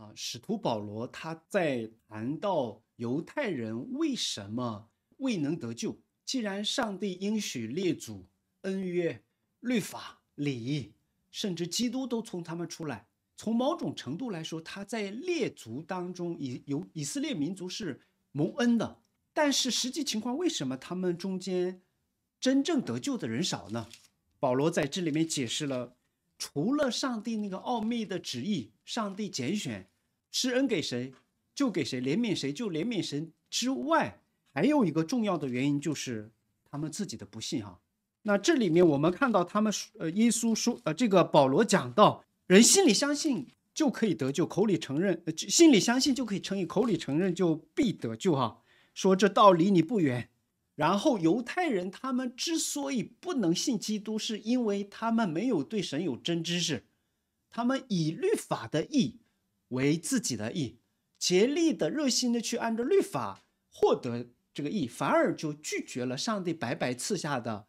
啊，使徒保罗他在谈到犹太人为什么未能得救，既然上帝应许列祖恩约、律法、礼仪，甚至基督都从他们出来，从某种程度来说，他在列族当中以犹以色列民族是蒙恩的，但是实际情况为什么他们中间真正得救的人少呢？保罗在这里面解释了。除了上帝那个奥秘的旨意，上帝拣选施恩给谁就给谁，怜悯谁就怜悯谁之外，还有一个重要的原因就是他们自己的不信哈。那这里面我们看到他们，呃，耶稣说，呃，这个保罗讲到，人心里相信就可以得救，口里承认，心里相信就可以成义，口里承认就必得救哈。说这道离你不远。然后犹太人他们之所以不能信基督，是因为他们没有对神有真知识，他们以律法的义为自己的义，竭力的热心的去按照律法获得这个义，反而就拒绝了上帝白白赐下的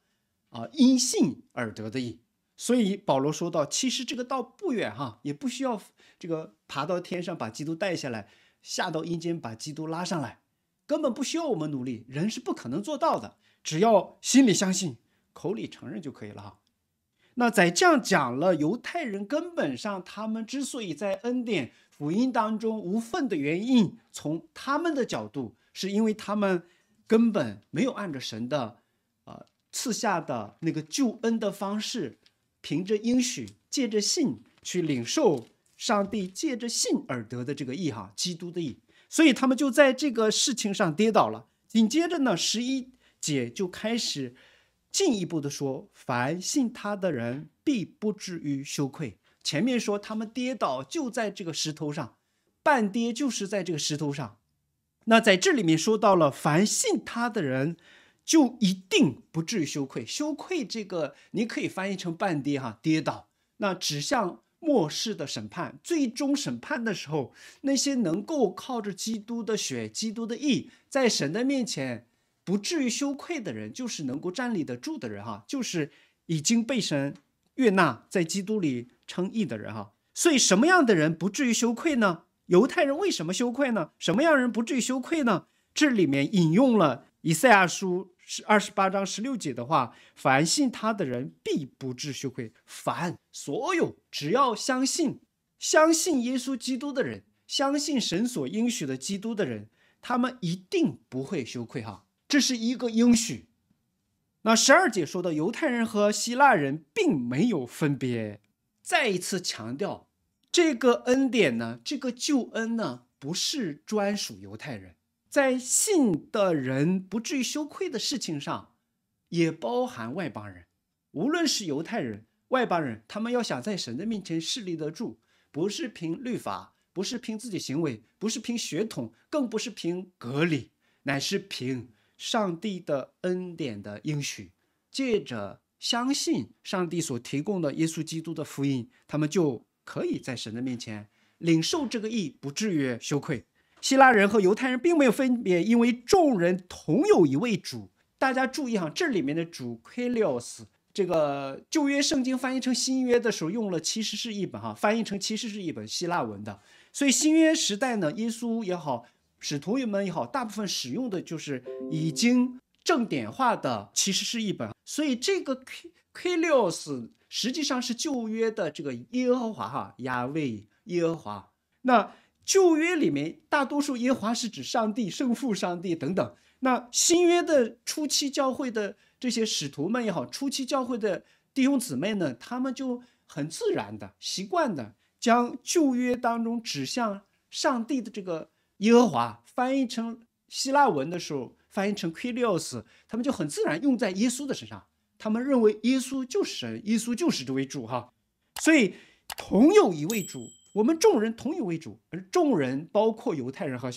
啊因信而得的义。所以保罗说到，其实这个道不远哈，也不需要这个爬到天上把基督带下来，下到阴间把基督拉上来。根本不需要我们努力，人是不可能做到的。只要心里相信，口里承认就可以了哈。那在这样讲了，犹太人根本上他们之所以在恩典福音当中无份的原因，从他们的角度，是因为他们根本没有按着神的呃赐下的那个救恩的方式，凭着应许，借着信去领受上帝借着信而得的这个义哈，基督的义。所以他们就在这个事情上跌倒了。紧接着呢，十一姐就开始进一步的说：“凡信他的人，必不至于羞愧。”前面说他们跌倒就在这个石头上，半跌就是在这个石头上。那在这里面说到了，凡信他的人，就一定不至于羞愧。羞愧这个你可以翻译成半跌哈，跌倒。那指向。末世的审判，最终审判的时候，那些能够靠着基督的血、基督的义，在神的面前不至于羞愧的人，就是能够站立得住的人哈，就是已经被神悦纳，在基督里称义的人哈。所以什么样的人不至于羞愧呢？犹太人为什么羞愧呢？什么样人不至于羞愧呢？这里面引用了以赛亚书。是二十八章十六节的话，凡信他的人必不致羞愧。凡所有只要相信相信耶稣基督的人，相信神所应许的基督的人，他们一定不会羞愧哈。这是一个应许。那十二节说的犹太人和希腊人并没有分别，再一次强调这个恩典呢，这个救恩呢，不是专属犹太人。在信的人不至于羞愧的事情上，也包含外邦人，无论是犹太人、外邦人，他们要想在神的面前势立得住，不是凭律法，不是凭自己行为，不是凭血统，更不是凭隔理，乃是凭上帝的恩典的应许，借着相信上帝所提供的耶稣基督的福音，他们就可以在神的面前领受这个义，不至于羞愧。希腊人和犹太人并没有分别，因为众人同有一位主。大家注意哈，这里面的主 Kilios，这个旧约圣经翻译成新约的时候用了，其实是一本哈，翻译成其实是一本希腊文的。所以新约时代呢，耶稣也好，使徒们也好，大部分使用的就是已经正典化的，其实是一本。所以这个 Kilios 实际上是旧约的这个耶和华哈亚维耶和华那。旧约里面，大多数耶和华是指上帝、圣父、上帝等等。那新约的初期教会的这些使徒们也好，初期教会的弟兄姊妹呢，他们就很自然的习惯的将旧约当中指向上帝的这个耶和华翻译成希腊文的时候，翻译成 Kyrios，他们就很自然用在耶稣的身上。他们认为耶稣就是神，耶稣就是这位主哈。所以同有一位主。我们众人同以为主，而众人包括犹太人和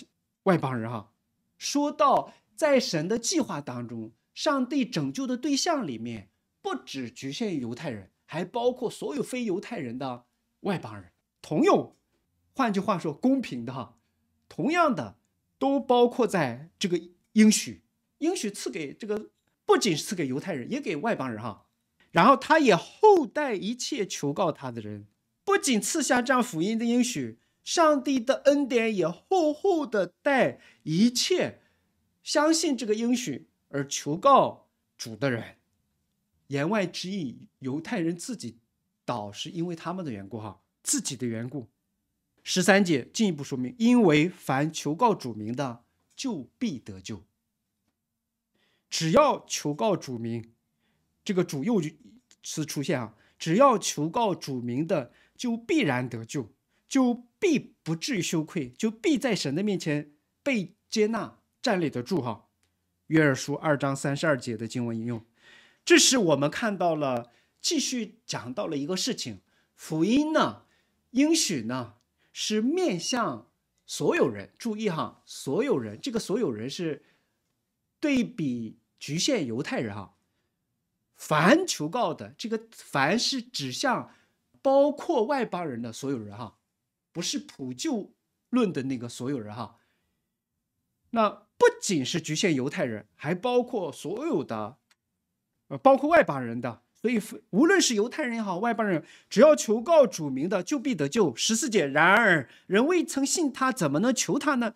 外邦人哈。说到在神的计划当中，上帝拯救的对象里面，不只局限于犹太人，还包括所有非犹太人的外邦人同有。换句话说，公平的哈，同样的都包括在这个应许，应许赐给这个不仅赐给犹太人，也给外邦人哈。然后他也厚待一切求告他的人。不仅赐下这福音的应许，上帝的恩典也厚厚的待一切相信这个应许而求告主的人。言外之意，犹太人自己倒是因为他们的缘故哈，自己的缘故。十三节进一步说明：因为凡求告主名的，就必得救。只要求告主名，这个主又词出现啊，只要求告主名的。就必然得救，就必不至于羞愧，就必在神的面前被接纳，站立得住。哈，约尔书二章三十二节的经文引用，这是我们看到了，继续讲到了一个事情，福音呢，应许呢，是面向所有人。注意哈，所有人这个所有人是对比局限犹太人哈，凡求告的这个凡是指向。包括外邦人的所有人哈，不是普救论的那个所有人哈。那不仅是局限犹太人，还包括所有的，呃，包括外邦人的。所以，无论是犹太人也好，外邦人，只要求告主名的，就必得救。十四节，然而人未曾信他，怎么能求他呢？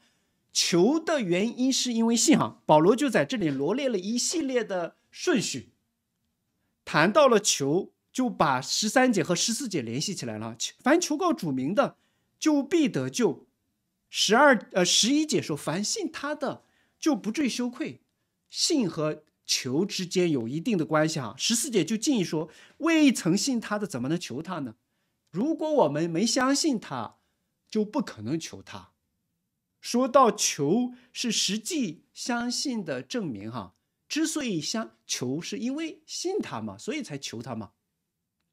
求的原因是因为信哈。保罗就在这里罗列了一系列的顺序，谈到了求。就把十三姐和十四姐联系起来了。凡求告主名的，就必得救。十二呃，十一姐说：“凡信他的，就不至羞愧。”信和求之间有一定的关系哈。十四姐就进一说：“未曾信他的，怎么能求他呢？如果我们没相信他，就不可能求他。”说到求是实际相信的证明哈。之所以相求，是因为信他嘛，所以才求他嘛。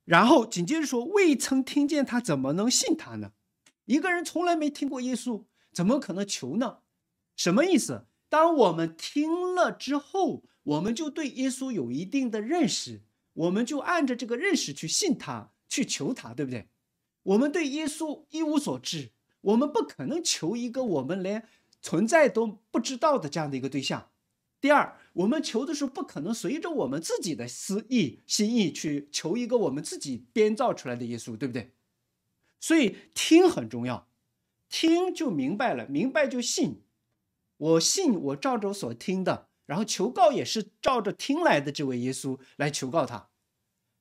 然后紧接着说，未曾听见他怎么能信他呢？一个人从来没听过耶稣，怎么可能求呢？什么意思？当我们听了之后，我们就对耶稣有一定的认识，我们就按着这个认识去信他，去求他，对不对？我们对耶稣一无所知，我们不可能求一个我们连存在都不知道的这样的一个对象。第二。我们求的时候不可能随着我们自己的私意心意去求一个我们自己编造出来的耶稣，对不对？所以听很重要，听就明白了，明白就信。我信我照着所听的，然后求告也是照着听来的这位耶稣来求告他。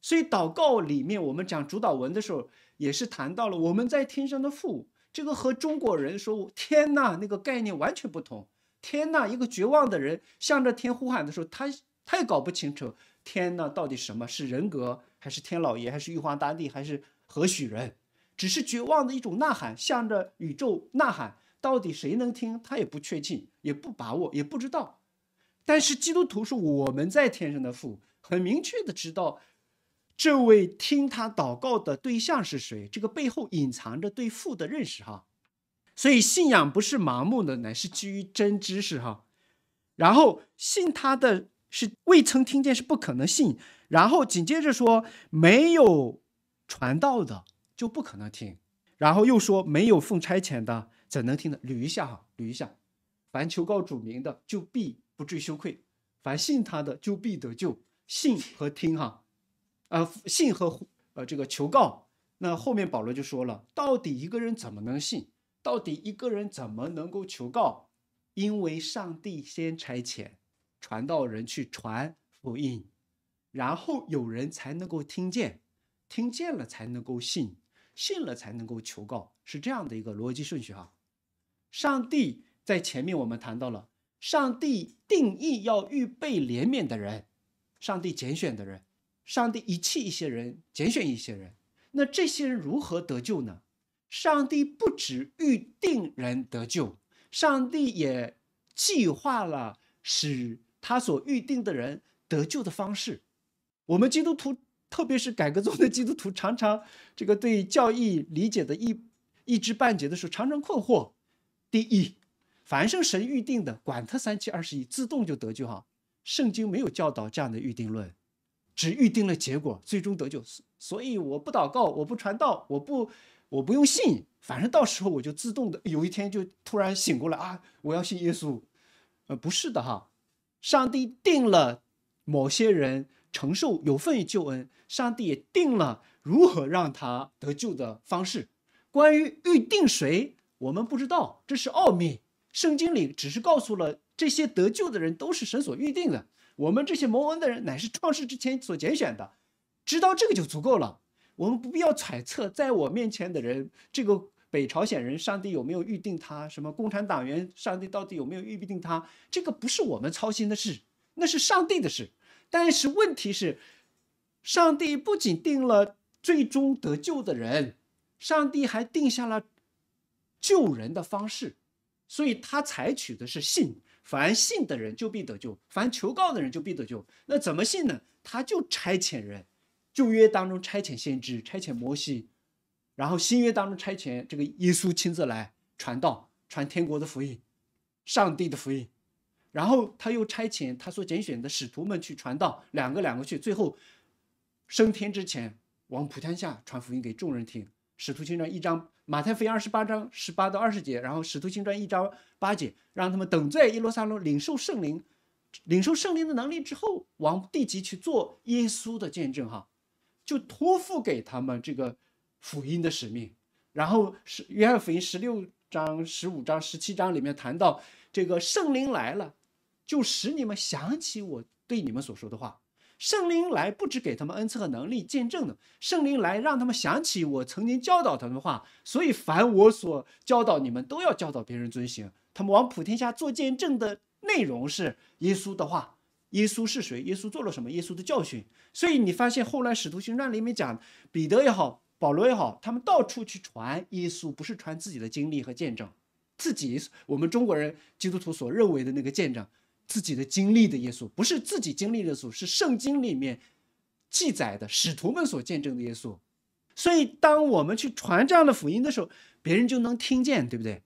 所以祷告里面我们讲主导文的时候，也是谈到了我们在天上的父，这个和中国人说天哪那个概念完全不同。天呐，一个绝望的人向着天呼喊的时候，他他也搞不清楚，天呐到底什么是人格，还是天老爷，还是玉皇大帝，还是何许人？只是绝望的一种呐喊，向着宇宙呐喊，到底谁能听？他也不确信，也不把握，也不知道。但是基督徒是我们在天上的父，很明确的知道这位听他祷告的对象是谁。这个背后隐藏着对父的认识，哈。所以信仰不是盲目的，乃是基于真知识哈。然后信他的是未曾听见是不可能信，然后紧接着说没有传道的就不可能听，然后又说没有奉差遣的怎能听的？捋一下哈，捋一下。凡求告主名的就必不至羞愧，凡信他的就必得救。信和听哈，呃，信和呃这个求告。那后面保罗就说了，到底一个人怎么能信？到底一个人怎么能够求告？因为上帝先差遣传道人去传福音，然后有人才能够听见，听见了才能够信，信了才能够求告，是这样的一个逻辑顺序哈。上帝在前面我们谈到了，上帝定义要预备怜悯的人，上帝拣选的人，上帝遗弃一些人，拣选一些人。那这些人如何得救呢？上帝不止预定人得救，上帝也计划了使他所预定的人得救的方式。我们基督徒，特别是改革中的基督徒，常常这个对教义理解的一一知半解的时候，常常困惑。第一，凡是神预定的，管他三七二十一，自动就得救哈。圣经没有教导这样的预定论，只预定了结果，最终得救。所所以，我不祷告，我不传道，我不。我不用信，反正到时候我就自动的，有一天就突然醒过来啊！我要信耶稣，呃，不是的哈，上帝定了某些人承受有份于救恩，上帝也定了如何让他得救的方式。关于预定谁，我们不知道，这是奥秘。圣经里只是告诉了这些得救的人都是神所预定的，我们这些蒙恩的人乃是创世之前所拣选的，知道这个就足够了。我们不必要揣测，在我面前的人，这个北朝鲜人，上帝有没有预定他？什么共产党员，上帝到底有没有预定他？这个不是我们操心的事，那是上帝的事。但是问题是，上帝不仅定了最终得救的人，上帝还定下了救人的方式，所以他采取的是信，凡信的人就必得救，凡求告的人就必得救。那怎么信呢？他就差遣人。旧约当中差遣先知，差遣摩西，然后新约当中差遣这个耶稣亲自来传道，传天国的福音，上帝的福音，然后他又差遣他所拣选的使徒们去传道，两个两个去，最后升天之前往普天下传福音给众人听。使徒行传一章、马太福音二十八章十八到二十节，然后使徒行传一章八节，让他们等在耶路撒冷领受圣灵，领受圣灵的能力之后往地级去做耶稣的见证。哈。就托付给他们这个福音的使命，然后是约翰福音十六章、十五章、十七章里面谈到这个圣灵来了，就使你们想起我对你们所说的话。圣灵来不只给他们恩赐和能力见证的，圣灵来让他们想起我曾经教导他们的话。所以凡我所教导你们都要教导别人遵行。他们往普天下做见证的内容是耶稣的话。耶稣是谁？耶稣做了什么？耶稣的教训。所以你发现后来《使徒行传》里面讲彼得也好，保罗也好，他们到处去传耶稣，不是传自己的经历和见证，自己我们中国人基督徒所认为的那个见证，自己的经历的耶稣，不是自己经历的耶稣，是圣经里面记载的使徒们所见证的耶稣。所以当我们去传这样的福音的时候，别人就能听见，对不对？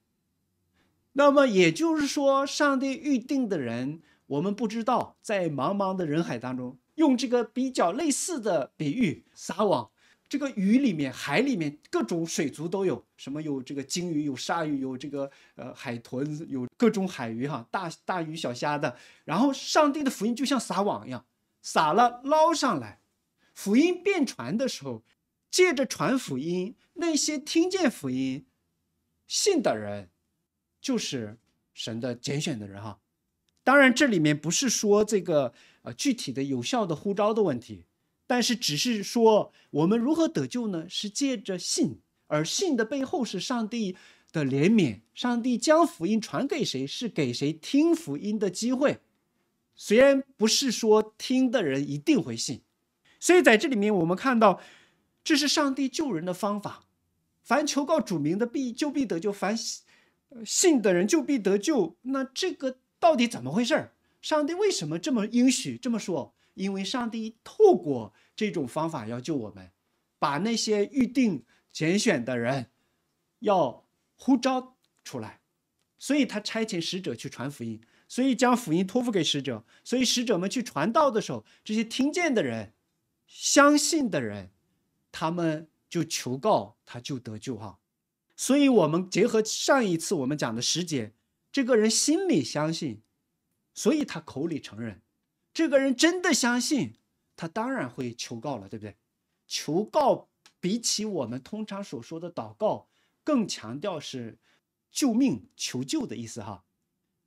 那么也就是说，上帝预定的人。我们不知道，在茫茫的人海当中，用这个比较类似的比喻撒网，这个鱼里面、海里面各种水族都有，什么有这个鲸鱼，有鲨鱼，有这个呃海豚，有各种海鱼哈，大大鱼、小虾的。然后上帝的福音就像撒网一样，撒了捞上来，福音变传的时候，借着传福音，那些听见福音信的人，就是神的拣选的人哈。当然，这里面不是说这个呃具体的有效的呼召的问题，但是只是说我们如何得救呢？是借着信，而信的背后是上帝的怜悯。上帝将福音传给谁，是给谁听福音的机会。虽然不是说听的人一定会信，所以在这里面我们看到，这是上帝救人的方法。凡求告主名的必救必得救，凡信的人就必得救。那这个。到底怎么回事儿？上帝为什么这么应许这么说？因为上帝透过这种方法要救我们，把那些预定拣选的人要呼召出来，所以他差遣使者去传福音，所以将福音托付给使者，所以使者们去传道的时候，这些听见的人、相信的人，他们就求告，他就得救哈。所以，我们结合上一次我们讲的十节。这个人心里相信，所以他口里承认。这个人真的相信，他当然会求告了，对不对？求告比起我们通常所说的祷告，更强调是救命、求救的意思哈。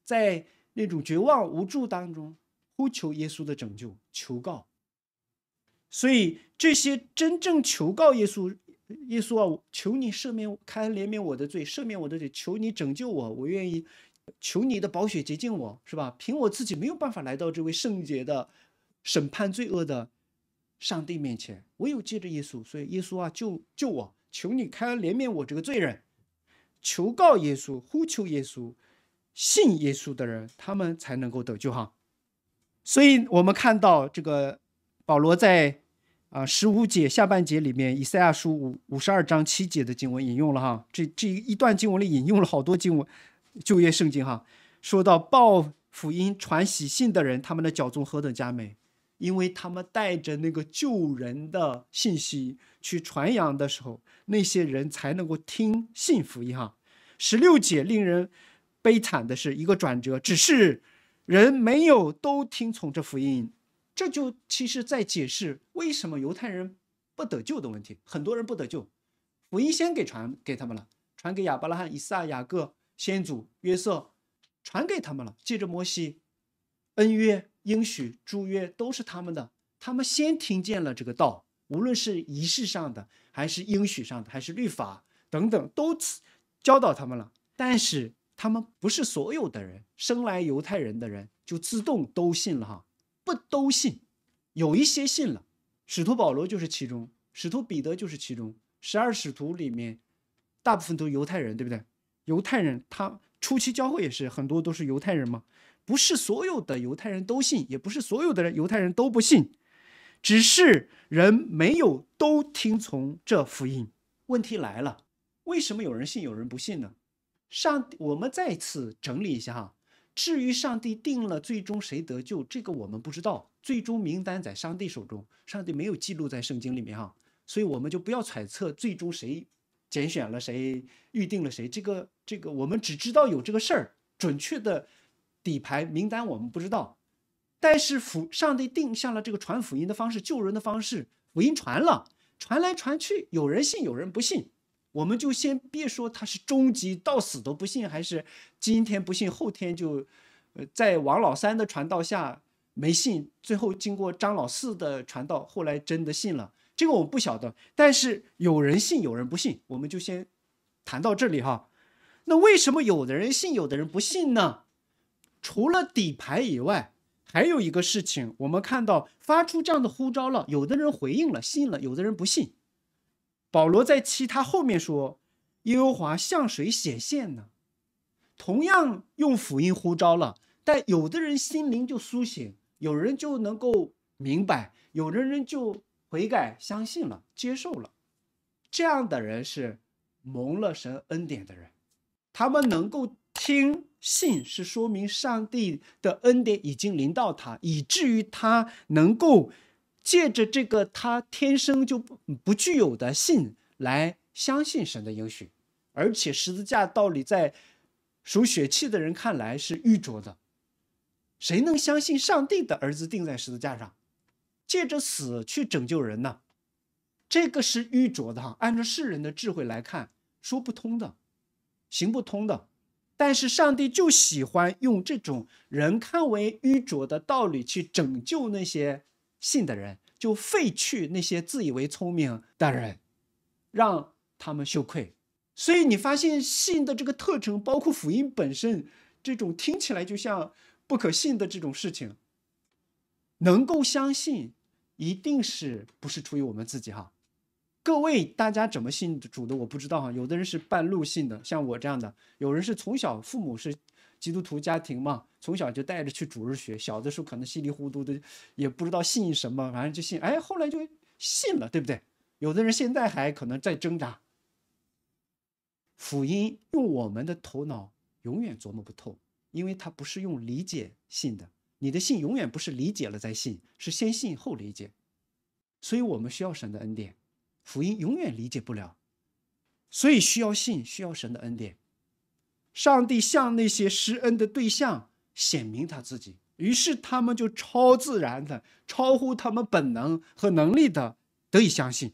在那种绝望无助当中，呼求耶稣的拯救，求告。所以这些真正求告耶稣，耶稣啊，求你赦免我，开怜悯我的罪，赦免我的罪，求你拯救我，我愿意。求你的宝血洁净我，是吧？凭我自己没有办法来到这位圣洁的、审判罪恶的上帝面前，唯有借着耶稣。所以耶稣啊，救救我！求你开恩怜悯我这个罪人！求告耶稣，呼求耶稣，信耶稣的人，他们才能够得救哈。所以我们看到这个保罗在啊十五节下半节里面，以赛亚书五五十二章七节的经文引用了哈，这这一段经文里引用了好多经文。就业圣经哈，说到报福音传喜信的人，他们的脚中何等佳美，因为他们带着那个救人的信息去传扬的时候，那些人才能够听信福音哈。十六节令人悲惨的是一个转折，只是人没有都听从这福音，这就其实在解释为什么犹太人不得救的问题，很多人不得救，福音先给传给他们了，传给亚伯拉罕、以撒、雅各。先祖约瑟传给他们了，借着摩西、恩约、应许、诸约都是他们的。他们先听见了这个道，无论是仪式上的，还是应许上的，还是律法等等，都教导他们了。但是他们不是所有的人生来犹太人的人就自动都信了哈，不都信，有一些信了。使徒保罗就是其中，使徒彼得就是其中，十二使徒里面大部分都是犹太人，对不对？犹太人，他初期教会也是很多都是犹太人嘛，不是所有的犹太人都信，也不是所有的犹太人都不信，只是人没有都听从这福音。问题来了，为什么有人信，有人不信呢？上，我们再次整理一下哈。至于上帝定了最终谁得救，这个我们不知道，最终名单在上帝手中，上帝没有记录在圣经里面哈，所以我们就不要揣测最终谁。拣选了谁，预定了谁？这个这个，我们只知道有这个事儿，准确的底牌名单我们不知道。但是辅上帝定下了这个传福音的方式，救人的方式，福音传了，传来传去，有人信，有人不信。我们就先别说他是终极到死都不信，还是今天不信，后天就呃在王老三的传道下没信，最后经过张老四的传道，后来真的信了。这个我们不晓得，但是有人信，有人不信，我们就先谈到这里哈。那为什么有的人信，有的人不信呢？除了底牌以外，还有一个事情，我们看到发出这样的呼召了，有的人回应了信了，有的人不信。保罗在其他后面说：“耶和华向谁显现呢？”同样用福音呼召了，但有的人心灵就苏醒，有人就能够明白，有的人就。悔改，相信了，接受了，这样的人是蒙了神恩典的人。他们能够听信，是说明上帝的恩典已经临到他，以至于他能够借着这个他天生就不不具有的信来相信神的应许。而且十字架道理在属血气的人看来是愚拙的，谁能相信上帝的儿子钉在十字架上？借着死去拯救人呢，这个是愚拙的哈。按照世人的智慧来看，说不通的，行不通的。但是上帝就喜欢用这种人看为愚拙的道理去拯救那些信的人，就废去那些自以为聪明的人，让他们羞愧。所以你发现信的这个特征，包括福音本身这种听起来就像不可信的这种事情，能够相信。一定是不是出于我们自己哈？各位大家怎么信主的，我不知道哈。有的人是半路信的，像我这样的；有人是从小父母是基督徒家庭嘛，从小就带着去主日学，小的时候可能稀里糊涂的也不知道信什么，反正就信。哎，后来就信了，对不对？有的人现在还可能在挣扎。福音用我们的头脑永远琢磨不透，因为它不是用理解信的。你的信永远不是理解了再信，是先信后理解。所以，我们需要神的恩典，福音永远理解不了，所以需要信，需要神的恩典。上帝向那些施恩的对象显明他自己，于是他们就超自然的、超乎他们本能和能力的得以相信。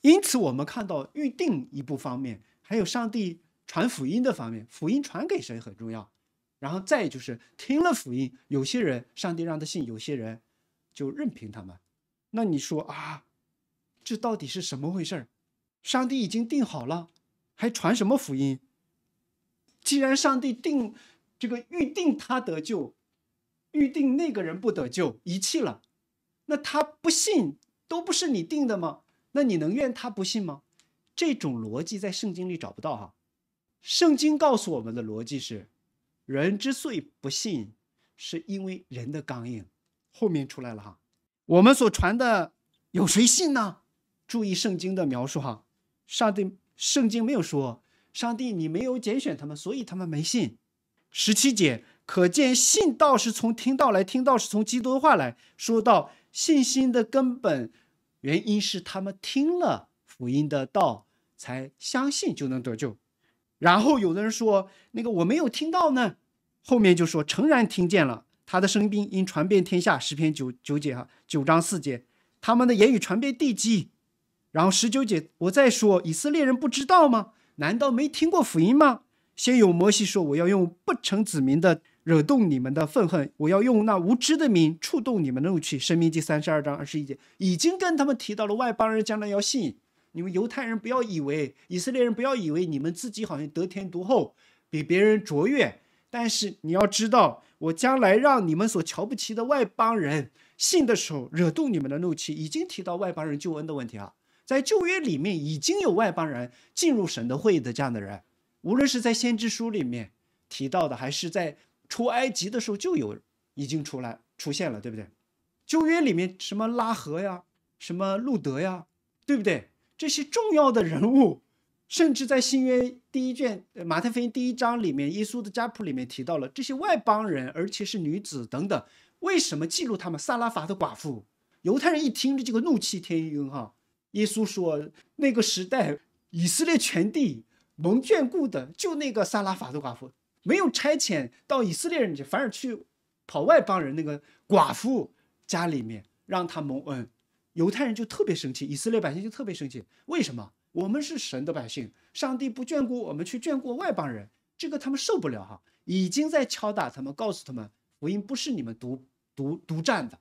因此，我们看到预定一部方面，还有上帝传福音的方面，福音传给谁很重要。然后再就是听了福音，有些人上帝让他信，有些人就任凭他们。那你说啊，这到底是什么回事儿？上帝已经定好了，还传什么福音？既然上帝定这个预定他得救，预定那个人不得救，遗弃了，那他不信都不是你定的吗？那你能怨他不信吗？这种逻辑在圣经里找不到哈。圣经告诉我们的逻辑是。人之所以不信，是因为人的刚硬。后面出来了哈，我们所传的有谁信呢？注意圣经的描述哈，上帝圣经没有说上帝你没有拣选他们，所以他们没信。十七节可见信道是从听道来，听到是从基督的话来说到信心的根本原因是他们听了福音的道才相信就能得救。然后有的人说那个我没有听到呢，后面就说诚然听见了他的声音因传遍天下十篇九九节哈九章四节他们的言语传遍地基。然后十九节我再说以色列人不知道吗？难道没听过福音吗？先有摩西说我要用不成子民的惹动你们的愤恨，我要用那无知的民触动你们的怒气，声明第三十二章二十一节已经跟他们提到了外邦人将来要信。你们犹太人不要以为以色列人不要以为你们自己好像得天独厚，比别人卓越。但是你要知道，我将来让你们所瞧不起的外邦人信的时候，惹动你们的怒气，已经提到外邦人救恩的问题啊。在旧约里面已经有外邦人进入神的会议的这样的人，无论是在先知书里面提到的，还是在出埃及的时候就有，已经出来出现了，对不对？旧约里面什么拉合呀，什么路德呀，对不对？这些重要的人物，甚至在新约第一卷马太福音第一章里面，耶稣的家谱里面提到了这些外邦人，而且是女子等等。为什么记录他们？萨拉法的寡妇，犹太人一听这个怒气填膺哈。耶稣说，那个时代以色列全地蒙眷顾的，就那个萨拉法的寡妇，没有差遣到以色列人去，反而去跑外邦人那个寡妇家里面，让他蒙恩。犹太人就特别生气，以色列百姓就特别生气。为什么？我们是神的百姓，上帝不眷顾我们，去眷顾外邦人，这个他们受不了哈。已经在敲打他们，告诉他们，福音不是你们独独独占的，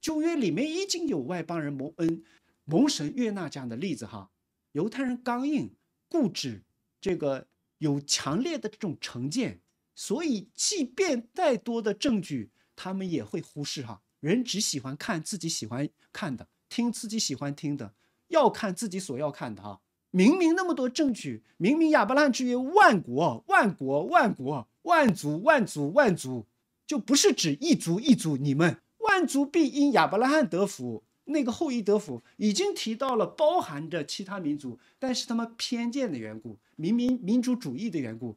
旧约里面已经有外邦人蒙恩、蒙神悦纳这样的例子哈。犹太人刚硬固执，这个有强烈的这种成见，所以即便再多的证据，他们也会忽视哈。人只喜欢看自己喜欢看的。听自己喜欢听的，要看自己所要看的哈。明明那么多证据，明明亚伯拉罕之约万国万国万国万族万族万族，就不是指一族一族。你们万族必因亚伯拉罕得福，那个后裔德福，已经提到了包含着其他民族。但是他们偏见的缘故，明明民族主义的缘故，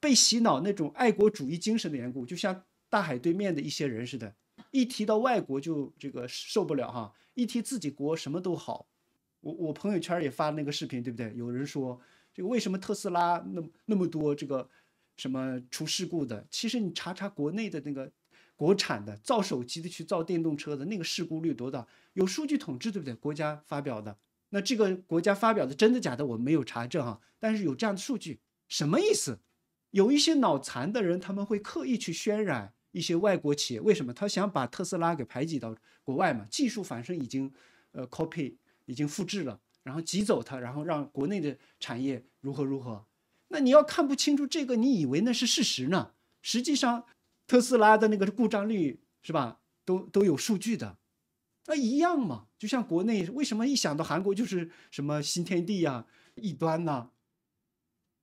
被洗脑那种爱国主义精神的缘故，就像大海对面的一些人似的。一提到外国就这个受不了哈，一提自己国什么都好，我我朋友圈也发那个视频，对不对？有人说这个为什么特斯拉那那么多这个什么出事故的？其实你查查国内的那个国产的造手机的去造电动车的那个事故率多大？有数据统计，对不对？国家发表的，那这个国家发表的真的假的我没有查证哈，但是有这样的数据，什么意思？有一些脑残的人他们会刻意去渲染。一些外国企业为什么他想把特斯拉给排挤到国外嘛？技术反正已经，呃，copy 已经复制了，然后挤走它，然后让国内的产业如何如何？那你要看不清楚这个，你以为那是事实呢？实际上，特斯拉的那个故障率是吧，都都有数据的，那一样嘛。就像国内为什么一想到韩国就是什么新天地呀、异端呐，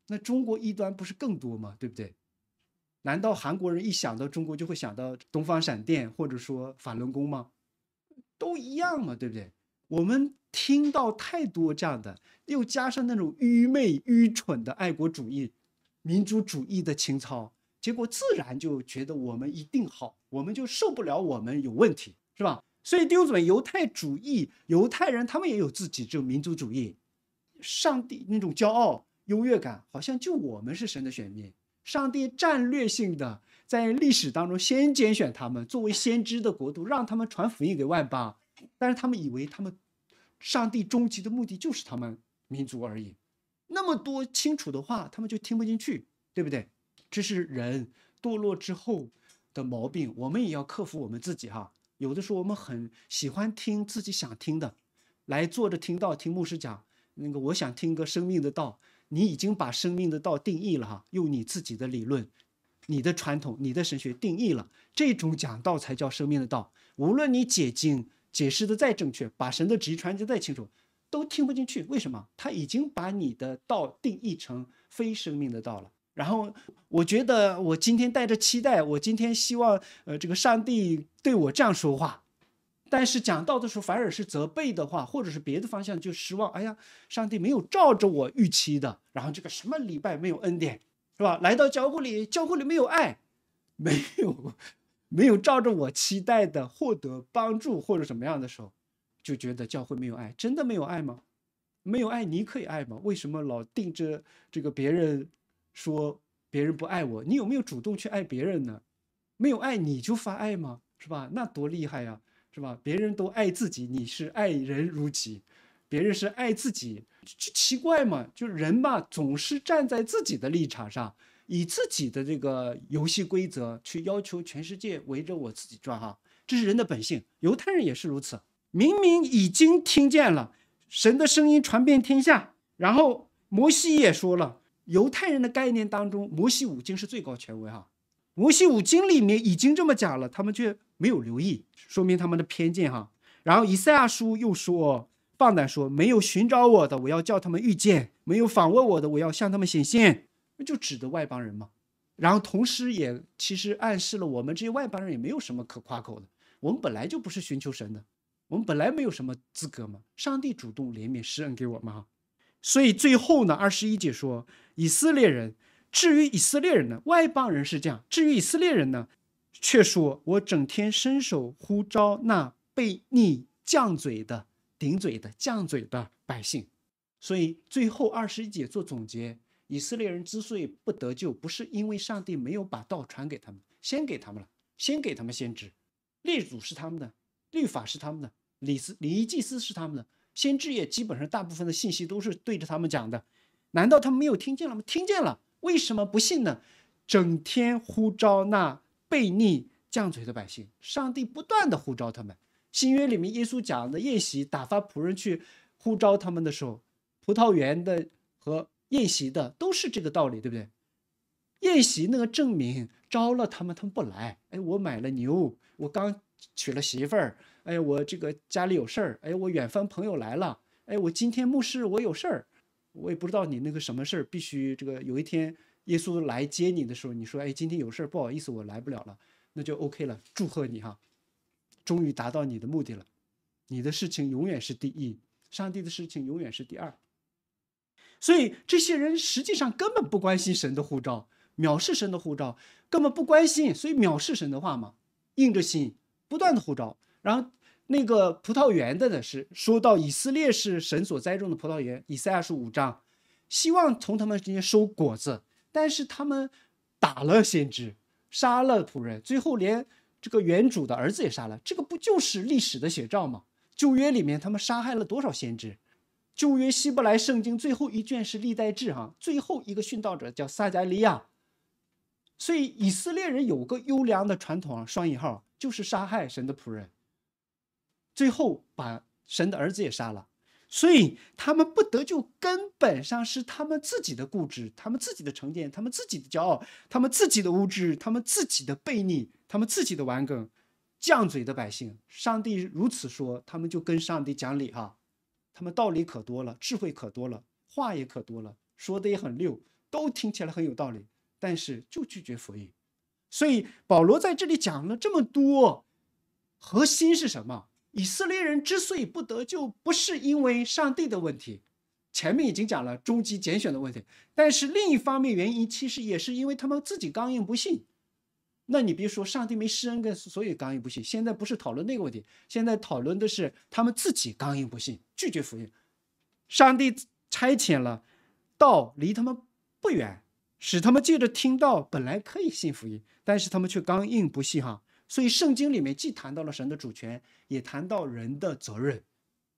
那中国异端不是更多吗？对不对？难道韩国人一想到中国就会想到东方闪电或者说法轮功吗？都一样嘛，对不对？我们听到太多这样的，又加上那种愚昧、愚蠢的爱国主义、民族主义的情操，结果自然就觉得我们一定好，我们就受不了我们有问题，是吧？所以丢准犹太主义，犹太人他们也有自己这民族主义、上帝那种骄傲优越感，好像就我们是神的选民。上帝战略性的在历史当中先拣选他们作为先知的国度，让他们传福音给万邦。但是他们以为他们，上帝终极的目的就是他们民族而已。那么多清楚的话，他们就听不进去，对不对？这是人堕落之后的毛病，我们也要克服我们自己哈。有的时候我们很喜欢听自己想听的，来坐着听道，听牧师讲那个，我想听个生命的道。你已经把生命的道定义了哈，用你自己的理论、你的传统、你的神学定义了，这种讲道才叫生命的道。无论你解经解释的再正确，把神的旨意传的再清楚，都听不进去。为什么？他已经把你的道定义成非生命的道了。然后我觉得我今天带着期待，我今天希望呃这个上帝对我这样说话。但是讲到的时候反而是责备的话，或者是别的方向就失望。哎呀，上帝没有照着我预期的。然后这个什么礼拜没有恩典，是吧？来到教会里，教会里没有爱，没有没有照着我期待的获得帮助或者什么样的时候，就觉得教会没有爱。真的没有爱吗？没有爱，你可以爱吗？为什么老盯着这个别人说别人不爱我？你有没有主动去爱别人呢？没有爱，你就发爱吗？是吧？那多厉害呀！是吧？别人都爱自己，你是爱人如己；别人是爱自己，就奇怪嘛。就人嘛，总是站在自己的立场上，以自己的这个游戏规则去要求全世界围着我自己转哈。这是人的本性，犹太人也是如此。明明已经听见了神的声音传遍天下，然后摩西也说了，犹太人的概念当中，摩西五经是最高权威哈。摩西五经里面已经这么讲了，他们却。没有留意，说明他们的偏见哈。然后以赛亚书又说，棒打说没有寻找我的，我要叫他们遇见；没有访问我的，我要向他们显现，那就指的外邦人嘛。然后同时也其实暗示了我们这些外邦人也没有什么可夸口的，我们本来就不是寻求神的，我们本来没有什么资格嘛。上帝主动怜悯施恩给我们哈。所以最后呢，二十一节说以色列人，至于以色列人呢，外邦人是这样，至于以色列人呢。却说：“我整天伸手呼召那被逆犟嘴的、顶嘴的、犟嘴的百姓。”所以最后二十一节做总结：以色列人之所以不得救，不是因为上帝没有把道传给他们，先给他们了，先给他们先知、列祖是他们的律法是他们的礼司、礼仪祭司是他们的先知也基本上大部分的信息都是对着他们讲的。难道他们没有听见了吗？听见了，为什么不信呢？整天呼召那。悖逆犟嘴的百姓，上帝不断的呼召他们。新约里面耶稣讲的宴席，打发仆人去呼召他们的时候，葡萄园的和宴席的都是这个道理，对不对？宴席那个证明招了他们，他们不来。哎，我买了牛，我刚娶了媳妇儿。哎，我这个家里有事儿。哎，我远方朋友来了。哎，我今天牧师我有事儿，我也不知道你那个什么事儿，必须这个有一天。耶稣来接你的时候，你说：“哎，今天有事不好意思，我来不了了。”那就 OK 了，祝贺你哈，终于达到你的目的了。你的事情永远是第一，上帝的事情永远是第二。所以这些人实际上根本不关心神的护照，藐视神的护照，根本不关心。所以藐视神的话嘛，硬着心不断的护照。然后那个葡萄园的呢是说到以色列是神所栽种的葡萄园，以赛亚书五章，希望从他们之间收果子。但是他们打了先知，杀了仆人，最后连这个原主的儿子也杀了。这个不就是历史的写照吗？旧约里面他们杀害了多少先知？旧约希伯来圣经最后一卷是《历代志》哈，最后一个殉道者叫撒加利亚。所以以色列人有个优良的传统，双引号就是杀害神的仆人，最后把神的儿子也杀了。所以他们不得就根本上是他们自己的固执，他们自己的成见，他们自己的骄傲，他们自己的无知，他们自己的悖逆，他们自己的顽梗，犟嘴的百姓。上帝如此说，他们就跟上帝讲理哈，他们道理可多了，智慧可多了，话也可多了，说的也很溜，都听起来很有道理，但是就拒绝福音。所以保罗在这里讲了这么多，核心是什么？以色列人之所以不得救，不是因为上帝的问题，前面已经讲了终极拣选的问题。但是另一方面原因，其实也是因为他们自己刚硬不信。那你别说上帝没施恩，跟所以刚硬不信。现在不是讨论那个问题，现在讨论的是他们自己刚硬不信，拒绝福音。上帝差遣了道，离他们不远，使他们借着听到，本来可以信福音，但是他们却刚硬不信，哈。所以圣经里面既谈到了神的主权，也谈到人的责任。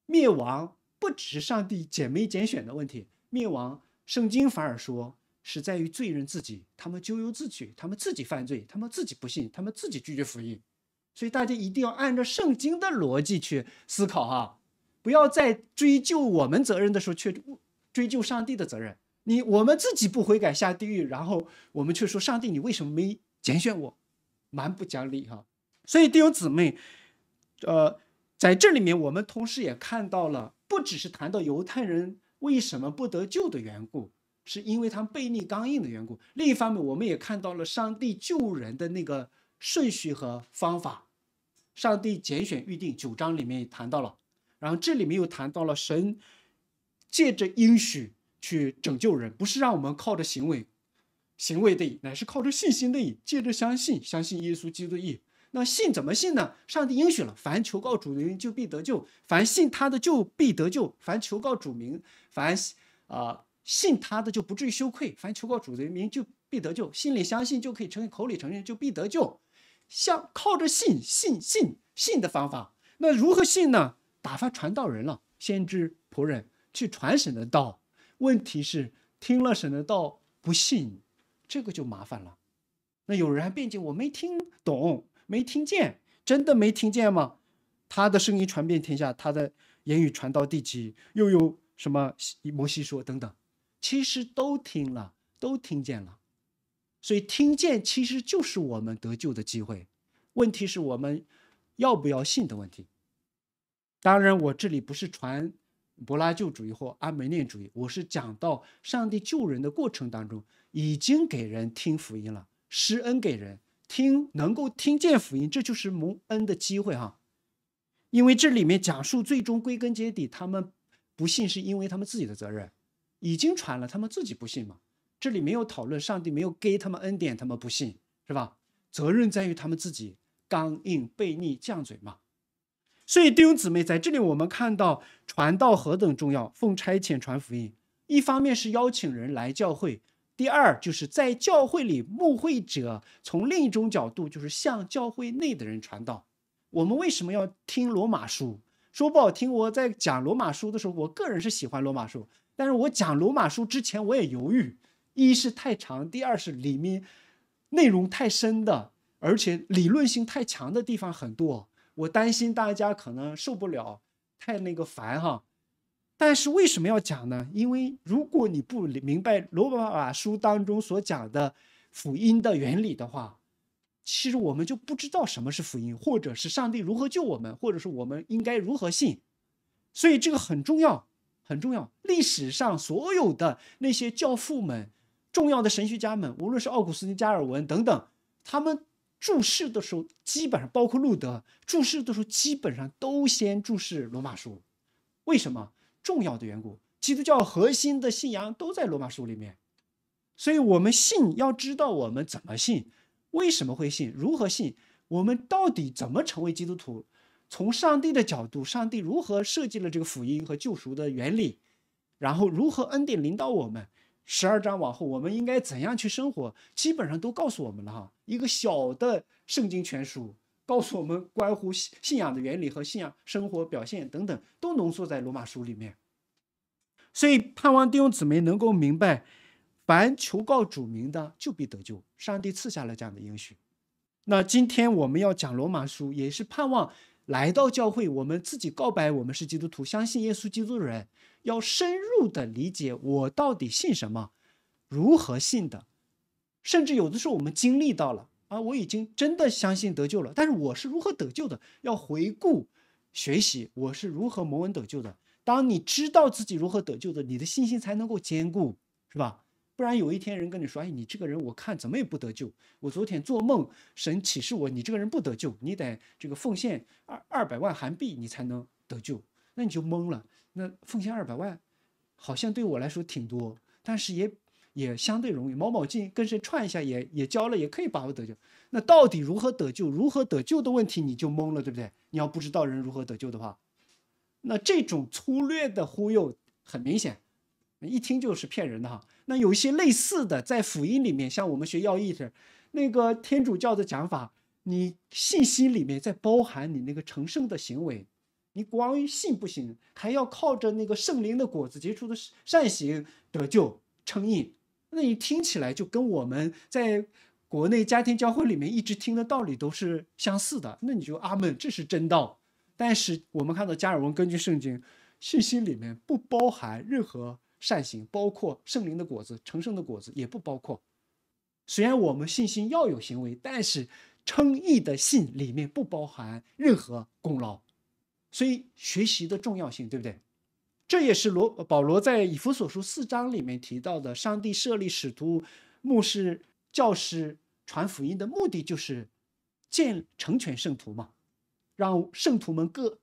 灭亡不只是上帝拣没拣选的问题，灭亡圣经反而说是在于罪人自己，他们咎由自取，他们自己犯罪，他们自己不信，他们自己拒绝福音。所以大家一定要按照圣经的逻辑去思考哈，不要在追究我们责任的时候去追究上帝的责任。你我们自己不悔改下地狱，然后我们却说上帝你为什么没拣选我？蛮不讲理哈，所以弟兄姊妹，呃，在这里面我们同时也看到了，不只是谈到犹太人为什么不得救的缘故，是因为他们背逆刚硬的缘故；另一方面，我们也看到了上帝救人的那个顺序和方法。上帝拣选预定，九章里面也谈到了。然后这里面又谈到了神借着应许去拯救人，不是让我们靠着行为。行为的义乃是靠着信心的义，借着相信，相信耶稣基督的义。那信怎么信呢？上帝应许了，凡求告主人就必得救，凡信他的就必得救，凡求告主名，凡啊信他的就不至于羞愧，凡求告主人名就必得救。心里相信就可以成，口里承认就必得救。像靠着信信信信的方法，那如何信呢？打发传道人了，先知、仆人去传神的道。问题是听了神的道不信。这个就麻烦了，那有人还辩解，我没听懂，没听见，真的没听见吗？他的声音传遍天下，他的言语传到地极，又有什么摩西说等等，其实都听了，都听见了。所以听见其实就是我们得救的机会，问题是我们要不要信的问题。当然，我这里不是传。柏拉救主义或阿门念主义，我是讲到上帝救人的过程当中，已经给人听福音了，施恩给人听，能够听见福音，这就是蒙恩的机会哈。因为这里面讲述最终归根结底，他们不信是因为他们自己的责任，已经传了，他们自己不信嘛。这里没有讨论上帝没有给他们恩典，他们不信是吧？责任在于他们自己刚硬悖逆犟嘴嘛。所以弟兄姊妹，在这里我们看到传道何等重要。奉差遣传福音，一方面是邀请人来教会，第二就是在教会里牧会者从另一种角度，就是向教会内的人传道。我们为什么要听罗马书？说不好听，我在讲罗马书的时候，我个人是喜欢罗马书，但是我讲罗马书之前我也犹豫：一是太长，第二是里面内容太深的，而且理论性太强的地方很多。我担心大家可能受不了，太那个烦哈。但是为什么要讲呢？因为如果你不明白《罗马书》当中所讲的福音的原理的话，其实我们就不知道什么是福音，或者是上帝如何救我们，或者是我们应该如何信。所以这个很重要，很重要。历史上所有的那些教父们、重要的神学家们，无论是奥古斯丁、加尔文等等，他们。注释的时候，基本上包括路德注释的时候，基本上都先注释罗马书，为什么？重要的缘故，基督教核心的信仰都在罗马书里面。所以我们信，要知道我们怎么信，为什么会信，如何信，我们到底怎么成为基督徒？从上帝的角度，上帝如何设计了这个福音和救赎的原理，然后如何恩典领导我们？十二章往后，我们应该怎样去生活，基本上都告诉我们了哈。一个小的圣经全书告诉我们，关乎信信仰的原理和信仰生活表现等等，都浓缩在罗马书里面。所以，盼望弟兄姊妹能够明白，凡求告主名的，就必得救。上帝赐下了这样的应许。那今天我们要讲罗马书，也是盼望来到教会，我们自己告白，我们是基督徒，相信耶稣基督的人。要深入的理解我到底信什么，如何信的，甚至有的时候我们经历到了啊，我已经真的相信得救了，但是我是如何得救的？要回顾学习我是如何蒙恩得救的。当你知道自己如何得救的，你的信心才能够坚固，是吧？不然有一天人跟你说，哎，你这个人我看怎么也不得救。我昨天做梦，神启示我，你这个人不得救，你得这个奉献二二百万韩币，你才能得救。那你就懵了。那奉献二百万，好像对我来说挺多，但是也也相对容易。卯卯劲跟谁串一下，也也交了，也可以把我得救。那到底如何得救？如何得救的问题，你就懵了，对不对？你要不知道人如何得救的话，那这种粗略的忽悠，很明显，一听就是骗人的哈。那有一些类似的，在福音里面，像我们学要义时，那个天主教的讲法，你信息里面在包含你那个成圣的行为。你光信不行，还要靠着那个圣灵的果子结出的善行得救称义。那你听起来就跟我们在国内家庭教会里面一直听的道理都是相似的。那你就阿门，这是真道。但是我们看到加尔文根据圣经信心里面不包含任何善行，包括圣灵的果子、成圣的果子也不包括。虽然我们信心要有行为，但是称义的信里面不包含任何功劳。所以学习的重要性，对不对？这也是罗保罗在以弗所书四章里面提到的，上帝设立使徒、牧师、教师传福音的目的，就是建成全圣徒嘛，让圣徒们各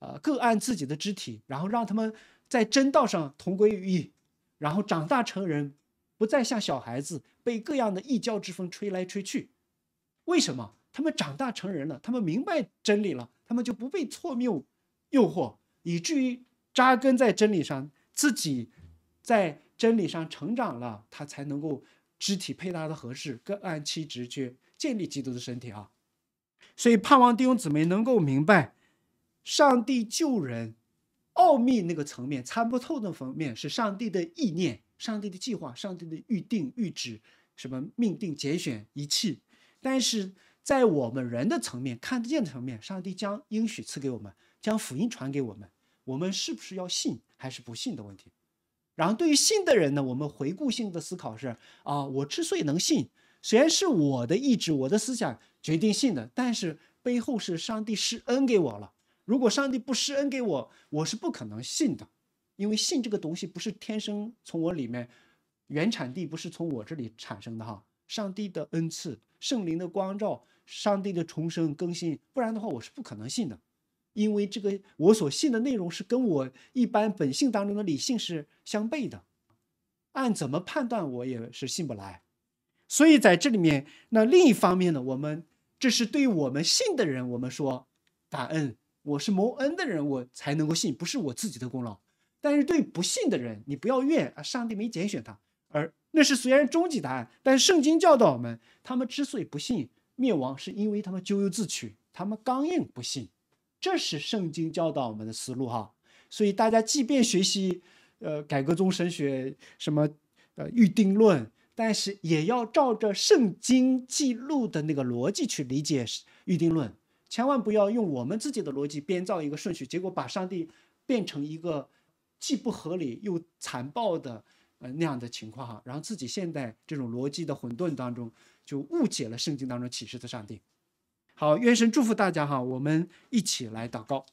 呃各按自己的肢体，然后让他们在真道上同归于一，然后长大成人，不再像小孩子被各样的异教之风吹来吹去。为什么？他们长大成人了，他们明白真理了。他们就不被错谬诱惑，以至于扎根在真理上，自己在真理上成长了，他才能够肢体配搭的合适，各按其职去建立基督的身体啊。所以盼望弟兄姊妹能够明白，上帝救人奥秘那个层面参不透那方面是上帝的意念、上帝的计划、上帝的预定预旨，什么命定拣选一切。但是。在我们人的层面看得见的层面，上帝将应许赐给我们，将福音传给我们，我们是不是要信还是不信的问题？然后对于信的人呢，我们回顾性的思考是：啊，我之所以能信，虽然是我的意志、我的思想决定信的，但是背后是上帝施恩给我了。如果上帝不施恩给我，我是不可能信的，因为信这个东西不是天生从我里面，原产地不是从我这里产生的哈。上帝的恩赐，圣灵的光照，上帝的重生更新，不然的话我是不可能信的，因为这个我所信的内容是跟我一般本性当中的理性是相悖的，按怎么判断我也是信不来。所以在这里面，那另一方面呢，我们这是对我们信的人，我们说感恩，我是蒙恩的人，我才能够信，不是我自己的功劳。但是对不信的人，你不要怨啊，上帝没拣选他。那是虽然终极答案，但是圣经教导我们，他们之所以不信灭亡，是因为他们咎由自取，他们刚硬不信，这是圣经教导我们的思路哈。所以大家即便学习呃改革宗神学什么呃预定论，但是也要照着圣经记录的那个逻辑去理解预定论，千万不要用我们自己的逻辑编造一个顺序，结果把上帝变成一个既不合理又残暴的。呃，那样的情况哈，然后自己现在这种逻辑的混沌当中，就误解了圣经当中启示的上帝。好，愿神祝福大家哈，我们一起来祷告，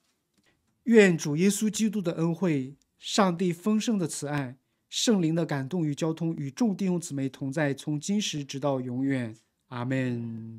愿主耶稣基督的恩惠、上帝丰盛的慈爱、圣灵的感动与交通，与众弟兄姊妹同在，从今时直到永远。阿门。